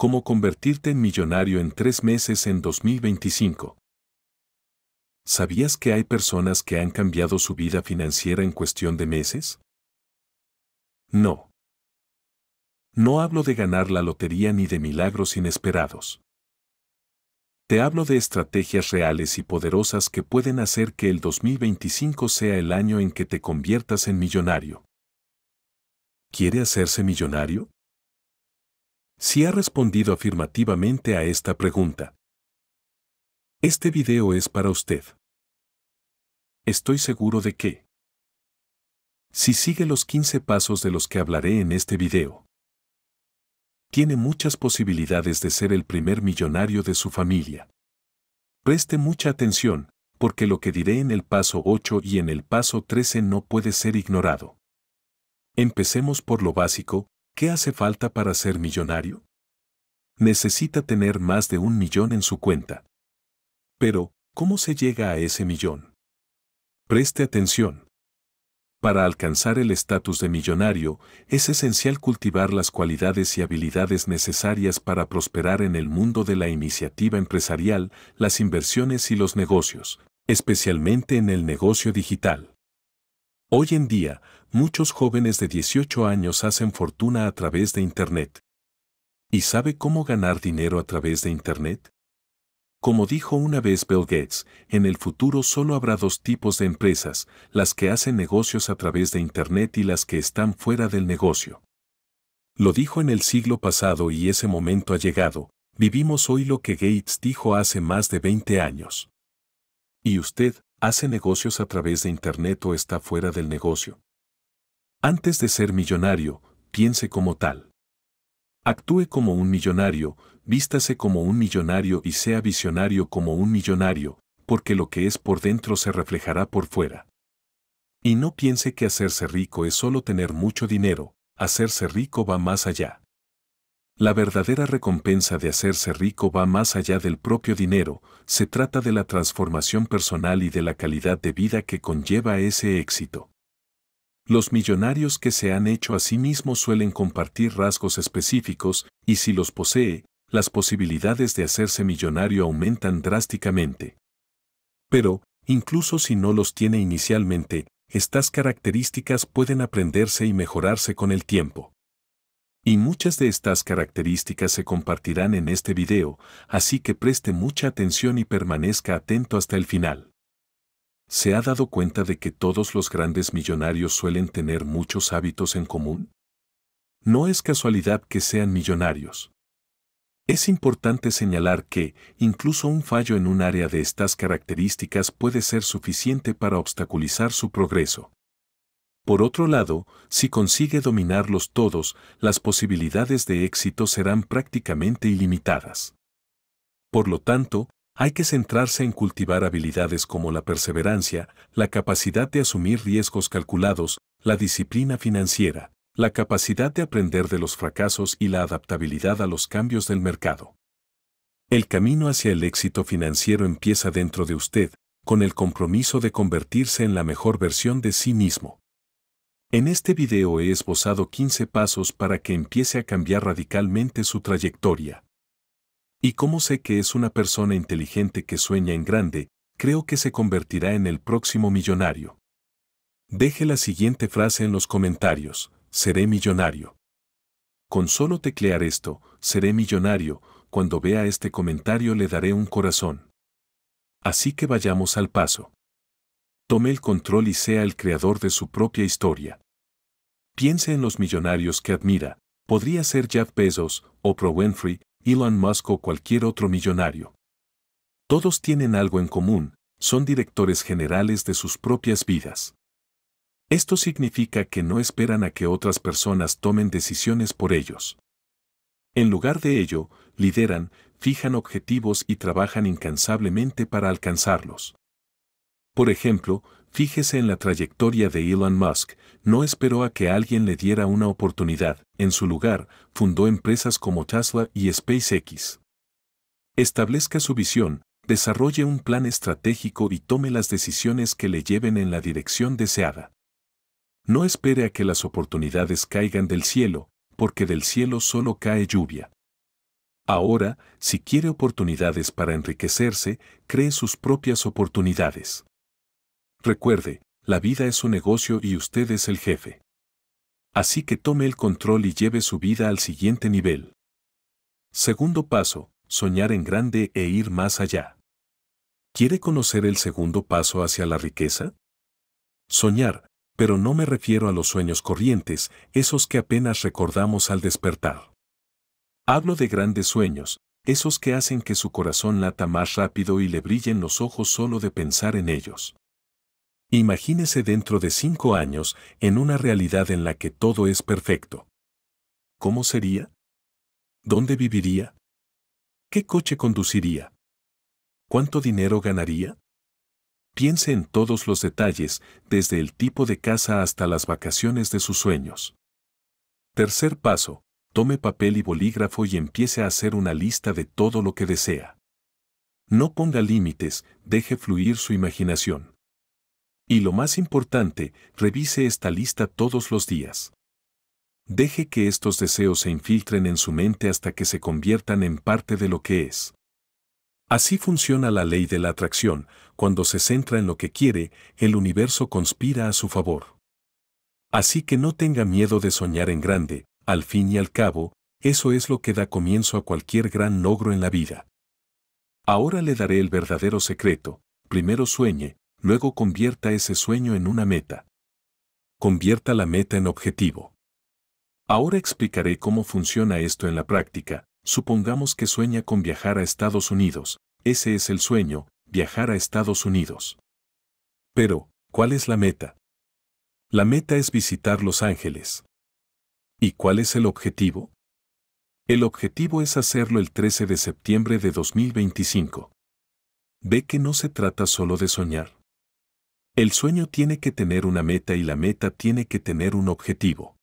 Cómo convertirte en millonario en tres meses en 2025. ¿Sabías que hay personas que han cambiado su vida financiera en cuestión de meses? No. No hablo de ganar la lotería ni de milagros inesperados. Te hablo de estrategias reales y poderosas que pueden hacer que el 2025 sea el año en que te conviertas en millonario. ¿Quiere hacerse millonario? si ha respondido afirmativamente a esta pregunta. Este video es para usted. Estoy seguro de que. Si sigue los 15 pasos de los que hablaré en este video, tiene muchas posibilidades de ser el primer millonario de su familia. Preste mucha atención, porque lo que diré en el paso 8 y en el paso 13 no puede ser ignorado. Empecemos por lo básico, ¿Qué hace falta para ser millonario? Necesita tener más de un millón en su cuenta. Pero, ¿cómo se llega a ese millón? Preste atención. Para alcanzar el estatus de millonario, es esencial cultivar las cualidades y habilidades necesarias para prosperar en el mundo de la iniciativa empresarial, las inversiones y los negocios, especialmente en el negocio digital. Hoy en día, muchos jóvenes de 18 años hacen fortuna a través de Internet. ¿Y sabe cómo ganar dinero a través de Internet? Como dijo una vez Bill Gates, en el futuro solo habrá dos tipos de empresas, las que hacen negocios a través de Internet y las que están fuera del negocio. Lo dijo en el siglo pasado y ese momento ha llegado, vivimos hoy lo que Gates dijo hace más de 20 años. ¿Y usted, hace negocios a través de Internet o está fuera del negocio. Antes de ser millonario, piense como tal. Actúe como un millonario, vístase como un millonario y sea visionario como un millonario, porque lo que es por dentro se reflejará por fuera. Y no piense que hacerse rico es solo tener mucho dinero, hacerse rico va más allá. La verdadera recompensa de hacerse rico va más allá del propio dinero, se trata de la transformación personal y de la calidad de vida que conlleva ese éxito. Los millonarios que se han hecho a sí mismos suelen compartir rasgos específicos y si los posee, las posibilidades de hacerse millonario aumentan drásticamente. Pero, incluso si no los tiene inicialmente, estas características pueden aprenderse y mejorarse con el tiempo. Y muchas de estas características se compartirán en este video, así que preste mucha atención y permanezca atento hasta el final. ¿Se ha dado cuenta de que todos los grandes millonarios suelen tener muchos hábitos en común? No es casualidad que sean millonarios. Es importante señalar que, incluso un fallo en un área de estas características puede ser suficiente para obstaculizar su progreso. Por otro lado, si consigue dominarlos todos, las posibilidades de éxito serán prácticamente ilimitadas. Por lo tanto, hay que centrarse en cultivar habilidades como la perseverancia, la capacidad de asumir riesgos calculados, la disciplina financiera, la capacidad de aprender de los fracasos y la adaptabilidad a los cambios del mercado. El camino hacia el éxito financiero empieza dentro de usted, con el compromiso de convertirse en la mejor versión de sí mismo. En este video he esbozado 15 pasos para que empiece a cambiar radicalmente su trayectoria. Y como sé que es una persona inteligente que sueña en grande, creo que se convertirá en el próximo millonario. Deje la siguiente frase en los comentarios, seré millonario. Con solo teclear esto, seré millonario, cuando vea este comentario le daré un corazón. Así que vayamos al paso tome el control y sea el creador de su propia historia. Piense en los millonarios que admira, podría ser Jeff Bezos, Oprah Winfrey, Elon Musk o cualquier otro millonario. Todos tienen algo en común, son directores generales de sus propias vidas. Esto significa que no esperan a que otras personas tomen decisiones por ellos. En lugar de ello, lideran, fijan objetivos y trabajan incansablemente para alcanzarlos. Por ejemplo, fíjese en la trayectoria de Elon Musk, no esperó a que alguien le diera una oportunidad, en su lugar, fundó empresas como Tesla y SpaceX. Establezca su visión, desarrolle un plan estratégico y tome las decisiones que le lleven en la dirección deseada. No espere a que las oportunidades caigan del cielo, porque del cielo solo cae lluvia. Ahora, si quiere oportunidades para enriquecerse, cree sus propias oportunidades. Recuerde, la vida es un negocio y usted es el jefe. Así que tome el control y lleve su vida al siguiente nivel. Segundo paso, soñar en grande e ir más allá. ¿Quiere conocer el segundo paso hacia la riqueza? Soñar, pero no me refiero a los sueños corrientes, esos que apenas recordamos al despertar. Hablo de grandes sueños, esos que hacen que su corazón lata más rápido y le brillen los ojos solo de pensar en ellos. Imagínese dentro de cinco años en una realidad en la que todo es perfecto. ¿Cómo sería? ¿Dónde viviría? ¿Qué coche conduciría? ¿Cuánto dinero ganaría? Piense en todos los detalles, desde el tipo de casa hasta las vacaciones de sus sueños. Tercer paso, tome papel y bolígrafo y empiece a hacer una lista de todo lo que desea. No ponga límites, deje fluir su imaginación. Y lo más importante, revise esta lista todos los días. Deje que estos deseos se infiltren en su mente hasta que se conviertan en parte de lo que es. Así funciona la ley de la atracción, cuando se centra en lo que quiere, el universo conspira a su favor. Así que no tenga miedo de soñar en grande, al fin y al cabo, eso es lo que da comienzo a cualquier gran logro en la vida. Ahora le daré el verdadero secreto, primero sueñe, luego convierta ese sueño en una meta. Convierta la meta en objetivo. Ahora explicaré cómo funciona esto en la práctica. Supongamos que sueña con viajar a Estados Unidos. Ese es el sueño, viajar a Estados Unidos. Pero, ¿cuál es la meta? La meta es visitar Los Ángeles. ¿Y cuál es el objetivo? El objetivo es hacerlo el 13 de septiembre de 2025. Ve que no se trata solo de soñar. El sueño tiene que tener una meta y la meta tiene que tener un objetivo.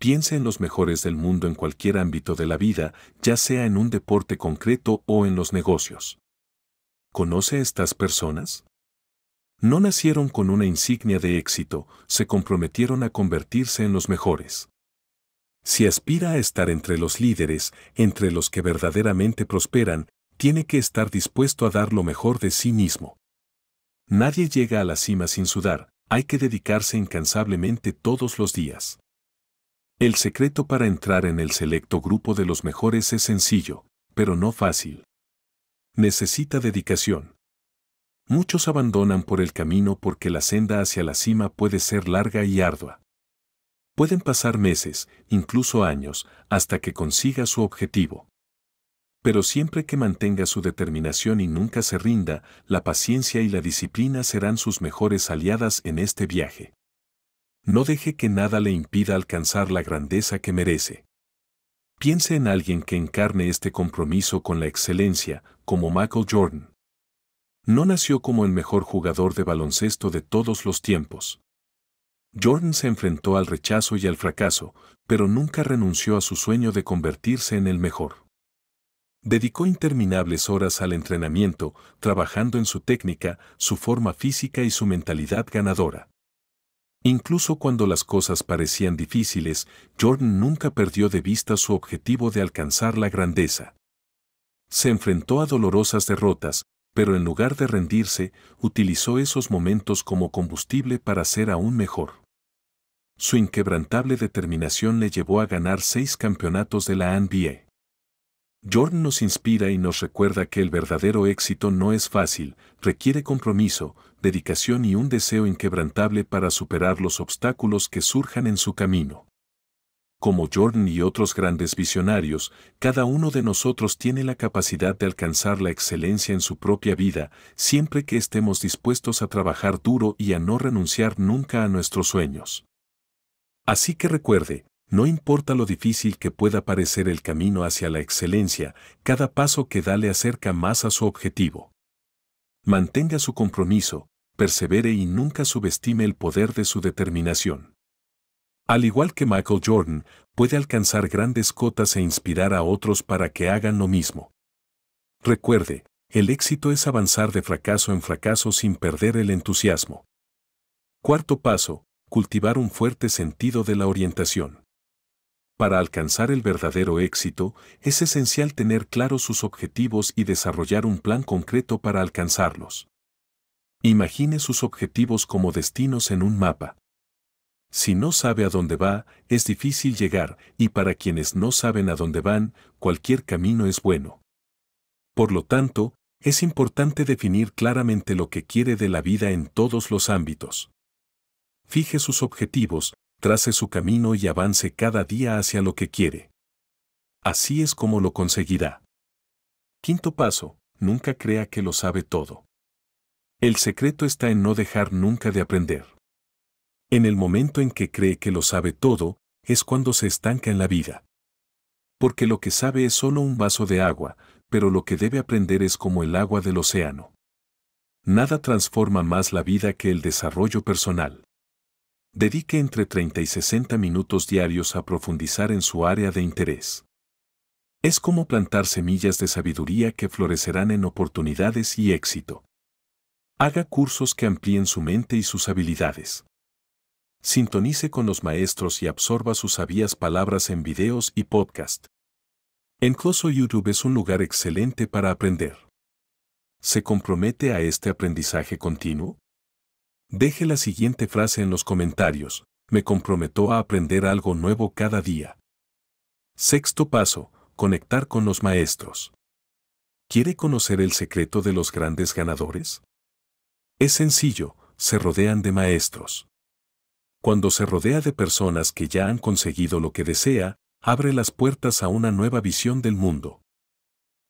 Piense en los mejores del mundo en cualquier ámbito de la vida, ya sea en un deporte concreto o en los negocios. ¿Conoce a estas personas? No nacieron con una insignia de éxito, se comprometieron a convertirse en los mejores. Si aspira a estar entre los líderes, entre los que verdaderamente prosperan, tiene que estar dispuesto a dar lo mejor de sí mismo. Nadie llega a la cima sin sudar, hay que dedicarse incansablemente todos los días. El secreto para entrar en el selecto grupo de los mejores es sencillo, pero no fácil. Necesita dedicación. Muchos abandonan por el camino porque la senda hacia la cima puede ser larga y ardua. Pueden pasar meses, incluso años, hasta que consiga su objetivo pero siempre que mantenga su determinación y nunca se rinda, la paciencia y la disciplina serán sus mejores aliadas en este viaje. No deje que nada le impida alcanzar la grandeza que merece. Piense en alguien que encarne este compromiso con la excelencia, como Michael Jordan. No nació como el mejor jugador de baloncesto de todos los tiempos. Jordan se enfrentó al rechazo y al fracaso, pero nunca renunció a su sueño de convertirse en el mejor. Dedicó interminables horas al entrenamiento, trabajando en su técnica, su forma física y su mentalidad ganadora. Incluso cuando las cosas parecían difíciles, Jordan nunca perdió de vista su objetivo de alcanzar la grandeza. Se enfrentó a dolorosas derrotas, pero en lugar de rendirse, utilizó esos momentos como combustible para ser aún mejor. Su inquebrantable determinación le llevó a ganar seis campeonatos de la NBA. Jordan nos inspira y nos recuerda que el verdadero éxito no es fácil, requiere compromiso, dedicación y un deseo inquebrantable para superar los obstáculos que surjan en su camino. Como Jordan y otros grandes visionarios, cada uno de nosotros tiene la capacidad de alcanzar la excelencia en su propia vida, siempre que estemos dispuestos a trabajar duro y a no renunciar nunca a nuestros sueños. Así que recuerde, no importa lo difícil que pueda parecer el camino hacia la excelencia, cada paso que da le acerca más a su objetivo. Mantenga su compromiso, persevere y nunca subestime el poder de su determinación. Al igual que Michael Jordan, puede alcanzar grandes cotas e inspirar a otros para que hagan lo mismo. Recuerde, el éxito es avanzar de fracaso en fracaso sin perder el entusiasmo. Cuarto paso, cultivar un fuerte sentido de la orientación. Para alcanzar el verdadero éxito, es esencial tener claros sus objetivos y desarrollar un plan concreto para alcanzarlos. Imagine sus objetivos como destinos en un mapa. Si no sabe a dónde va, es difícil llegar, y para quienes no saben a dónde van, cualquier camino es bueno. Por lo tanto, es importante definir claramente lo que quiere de la vida en todos los ámbitos. Fije sus objetivos, trace su camino y avance cada día hacia lo que quiere. Así es como lo conseguirá. Quinto paso, nunca crea que lo sabe todo. El secreto está en no dejar nunca de aprender. En el momento en que cree que lo sabe todo, es cuando se estanca en la vida. Porque lo que sabe es solo un vaso de agua, pero lo que debe aprender es como el agua del océano. Nada transforma más la vida que el desarrollo personal dedique entre 30 y 60 minutos diarios a profundizar en su área de interés. Es como plantar semillas de sabiduría que florecerán en oportunidades y éxito. Haga cursos que amplíen su mente y sus habilidades. Sintonice con los maestros y absorba sus sabias palabras en videos y podcast. Encloso YouTube es un lugar excelente para aprender. ¿Se compromete a este aprendizaje continuo? Deje la siguiente frase en los comentarios. Me comprometo a aprender algo nuevo cada día. Sexto paso, conectar con los maestros. ¿Quiere conocer el secreto de los grandes ganadores? Es sencillo, se rodean de maestros. Cuando se rodea de personas que ya han conseguido lo que desea, abre las puertas a una nueva visión del mundo.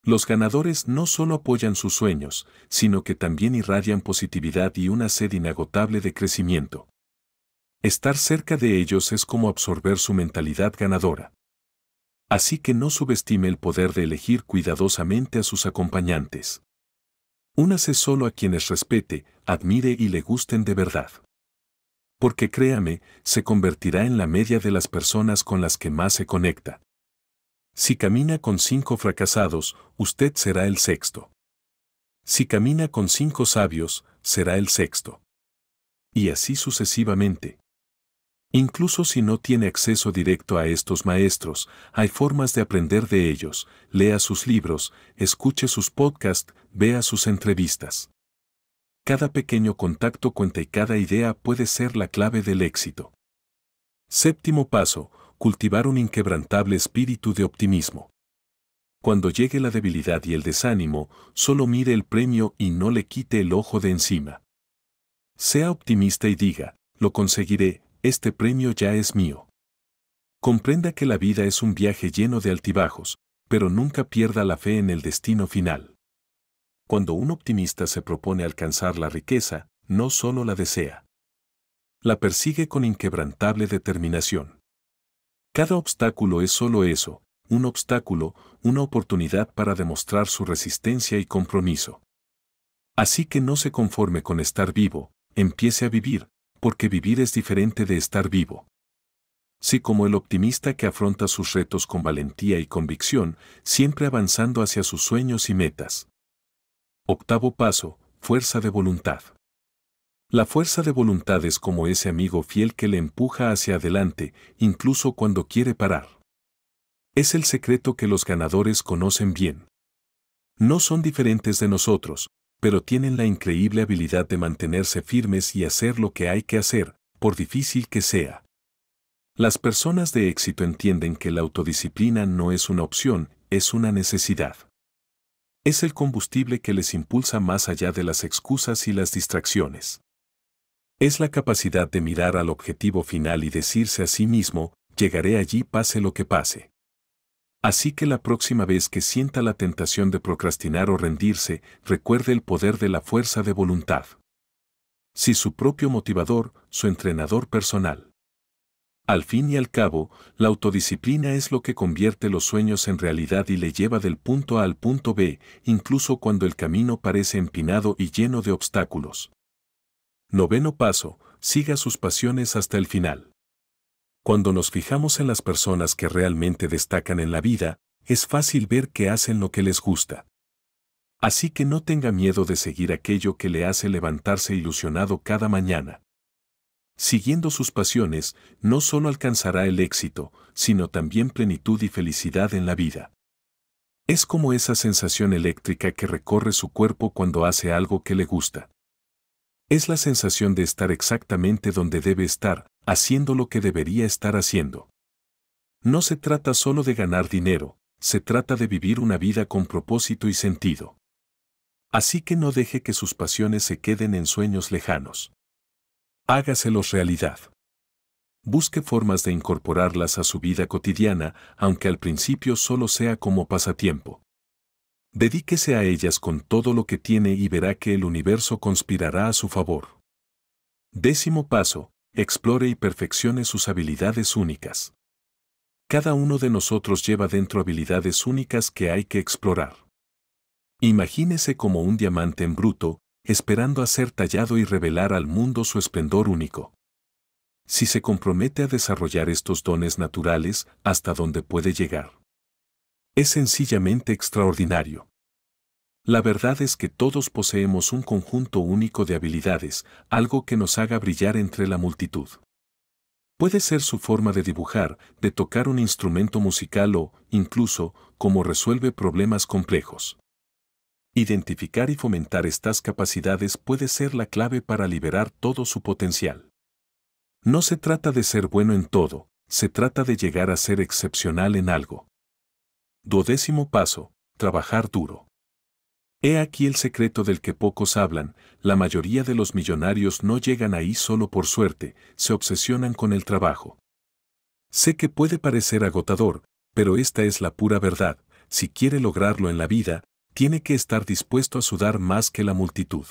Los ganadores no solo apoyan sus sueños, sino que también irradian positividad y una sed inagotable de crecimiento. Estar cerca de ellos es como absorber su mentalidad ganadora. Así que no subestime el poder de elegir cuidadosamente a sus acompañantes. Únase solo a quienes respete, admire y le gusten de verdad. Porque créame, se convertirá en la media de las personas con las que más se conecta. Si camina con cinco fracasados, usted será el sexto. Si camina con cinco sabios, será el sexto. Y así sucesivamente. Incluso si no tiene acceso directo a estos maestros, hay formas de aprender de ellos, lea sus libros, escuche sus podcasts, vea sus entrevistas. Cada pequeño contacto cuenta y cada idea puede ser la clave del éxito. Séptimo paso, cultivar un inquebrantable espíritu de optimismo. Cuando llegue la debilidad y el desánimo, solo mire el premio y no le quite el ojo de encima. Sea optimista y diga, lo conseguiré, este premio ya es mío. Comprenda que la vida es un viaje lleno de altibajos, pero nunca pierda la fe en el destino final. Cuando un optimista se propone alcanzar la riqueza, no solo la desea. La persigue con inquebrantable determinación. Cada obstáculo es solo eso, un obstáculo, una oportunidad para demostrar su resistencia y compromiso. Así que no se conforme con estar vivo, empiece a vivir, porque vivir es diferente de estar vivo. Si como el optimista que afronta sus retos con valentía y convicción, siempre avanzando hacia sus sueños y metas. Octavo paso, fuerza de voluntad. La fuerza de voluntad es como ese amigo fiel que le empuja hacia adelante, incluso cuando quiere parar. Es el secreto que los ganadores conocen bien. No son diferentes de nosotros, pero tienen la increíble habilidad de mantenerse firmes y hacer lo que hay que hacer, por difícil que sea. Las personas de éxito entienden que la autodisciplina no es una opción, es una necesidad. Es el combustible que les impulsa más allá de las excusas y las distracciones. Es la capacidad de mirar al objetivo final y decirse a sí mismo, llegaré allí pase lo que pase. Así que la próxima vez que sienta la tentación de procrastinar o rendirse, recuerde el poder de la fuerza de voluntad. Si su propio motivador, su entrenador personal. Al fin y al cabo, la autodisciplina es lo que convierte los sueños en realidad y le lleva del punto A al punto B, incluso cuando el camino parece empinado y lleno de obstáculos. Noveno paso, siga sus pasiones hasta el final. Cuando nos fijamos en las personas que realmente destacan en la vida, es fácil ver que hacen lo que les gusta. Así que no tenga miedo de seguir aquello que le hace levantarse ilusionado cada mañana. Siguiendo sus pasiones, no solo alcanzará el éxito, sino también plenitud y felicidad en la vida. Es como esa sensación eléctrica que recorre su cuerpo cuando hace algo que le gusta. Es la sensación de estar exactamente donde debe estar, haciendo lo que debería estar haciendo. No se trata solo de ganar dinero, se trata de vivir una vida con propósito y sentido. Así que no deje que sus pasiones se queden en sueños lejanos. Hágaselos realidad. Busque formas de incorporarlas a su vida cotidiana, aunque al principio solo sea como pasatiempo. Dedíquese a ellas con todo lo que tiene y verá que el universo conspirará a su favor. Décimo paso, explore y perfeccione sus habilidades únicas. Cada uno de nosotros lleva dentro habilidades únicas que hay que explorar. Imagínese como un diamante en bruto, esperando a ser tallado y revelar al mundo su esplendor único. Si se compromete a desarrollar estos dones naturales, hasta dónde puede llegar es sencillamente extraordinario. La verdad es que todos poseemos un conjunto único de habilidades, algo que nos haga brillar entre la multitud. Puede ser su forma de dibujar, de tocar un instrumento musical o, incluso, cómo resuelve problemas complejos. Identificar y fomentar estas capacidades puede ser la clave para liberar todo su potencial. No se trata de ser bueno en todo, se trata de llegar a ser excepcional en algo. Dodécimo paso, trabajar duro. He aquí el secreto del que pocos hablan, la mayoría de los millonarios no llegan ahí solo por suerte, se obsesionan con el trabajo. Sé que puede parecer agotador, pero esta es la pura verdad, si quiere lograrlo en la vida, tiene que estar dispuesto a sudar más que la multitud.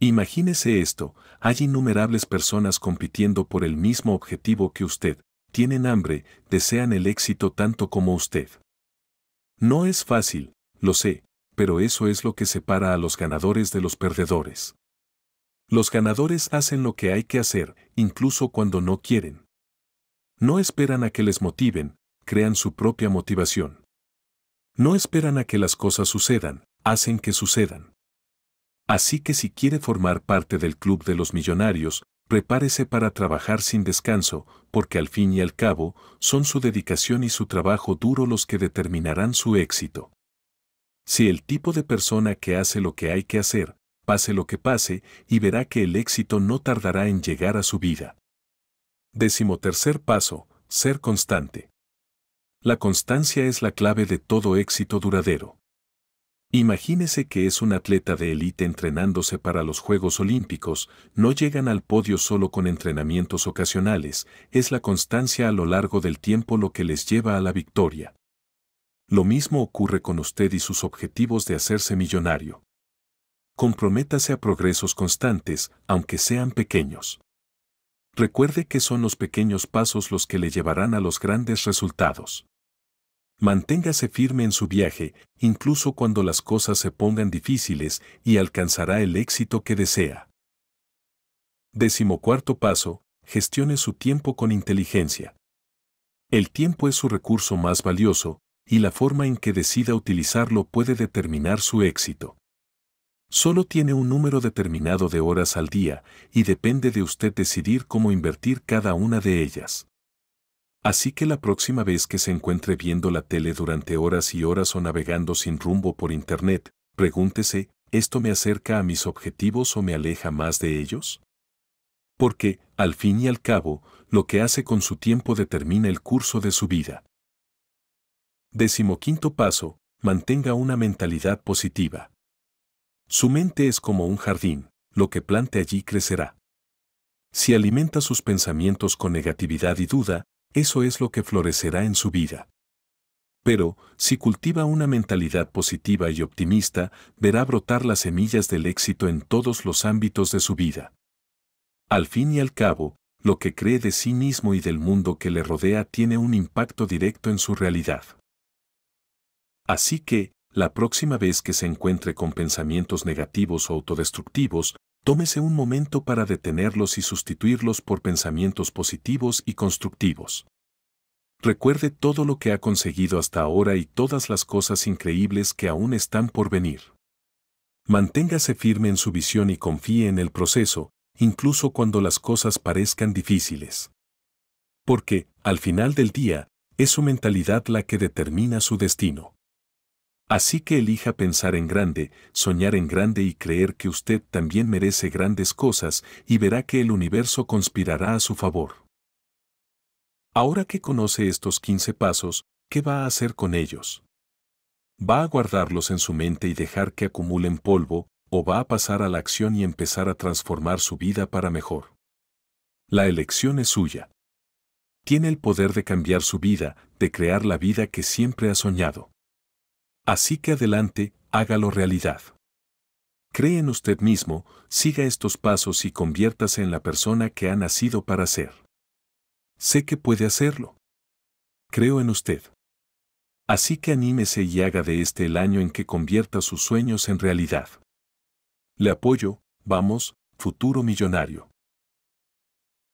Imagínese esto, hay innumerables personas compitiendo por el mismo objetivo que usted, tienen hambre, desean el éxito tanto como usted. No es fácil, lo sé, pero eso es lo que separa a los ganadores de los perdedores. Los ganadores hacen lo que hay que hacer, incluso cuando no quieren. No esperan a que les motiven, crean su propia motivación. No esperan a que las cosas sucedan, hacen que sucedan. Así que si quiere formar parte del Club de los Millonarios, prepárese para trabajar sin descanso, porque al fin y al cabo, son su dedicación y su trabajo duro los que determinarán su éxito. Si el tipo de persona que hace lo que hay que hacer, pase lo que pase, y verá que el éxito no tardará en llegar a su vida. Décimo tercer paso, ser constante. La constancia es la clave de todo éxito duradero. Imagínese que es un atleta de élite entrenándose para los Juegos Olímpicos, no llegan al podio solo con entrenamientos ocasionales, es la constancia a lo largo del tiempo lo que les lleva a la victoria. Lo mismo ocurre con usted y sus objetivos de hacerse millonario. Comprométase a progresos constantes, aunque sean pequeños. Recuerde que son los pequeños pasos los que le llevarán a los grandes resultados. Manténgase firme en su viaje, incluso cuando las cosas se pongan difíciles, y alcanzará el éxito que desea. cuarto paso, gestione su tiempo con inteligencia. El tiempo es su recurso más valioso, y la forma en que decida utilizarlo puede determinar su éxito. Solo tiene un número determinado de horas al día, y depende de usted decidir cómo invertir cada una de ellas. Así que la próxima vez que se encuentre viendo la tele durante horas y horas o navegando sin rumbo por Internet, pregúntese, ¿esto me acerca a mis objetivos o me aleja más de ellos? Porque, al fin y al cabo, lo que hace con su tiempo determina el curso de su vida. Decimoquinto paso, mantenga una mentalidad positiva. Su mente es como un jardín, lo que plante allí crecerá. Si alimenta sus pensamientos con negatividad y duda, eso es lo que florecerá en su vida. Pero, si cultiva una mentalidad positiva y optimista, verá brotar las semillas del éxito en todos los ámbitos de su vida. Al fin y al cabo, lo que cree de sí mismo y del mundo que le rodea tiene un impacto directo en su realidad. Así que, la próxima vez que se encuentre con pensamientos negativos o autodestructivos, Tómese un momento para detenerlos y sustituirlos por pensamientos positivos y constructivos. Recuerde todo lo que ha conseguido hasta ahora y todas las cosas increíbles que aún están por venir. Manténgase firme en su visión y confíe en el proceso, incluso cuando las cosas parezcan difíciles. Porque, al final del día, es su mentalidad la que determina su destino. Así que elija pensar en grande, soñar en grande y creer que usted también merece grandes cosas y verá que el universo conspirará a su favor. Ahora que conoce estos 15 pasos, ¿qué va a hacer con ellos? ¿Va a guardarlos en su mente y dejar que acumulen polvo, o va a pasar a la acción y empezar a transformar su vida para mejor? La elección es suya. Tiene el poder de cambiar su vida, de crear la vida que siempre ha soñado. Así que adelante, hágalo realidad. Cree en usted mismo, siga estos pasos y conviértase en la persona que ha nacido para ser. Sé que puede hacerlo. Creo en usted. Así que anímese y haga de este el año en que convierta sus sueños en realidad. Le apoyo, vamos, futuro millonario.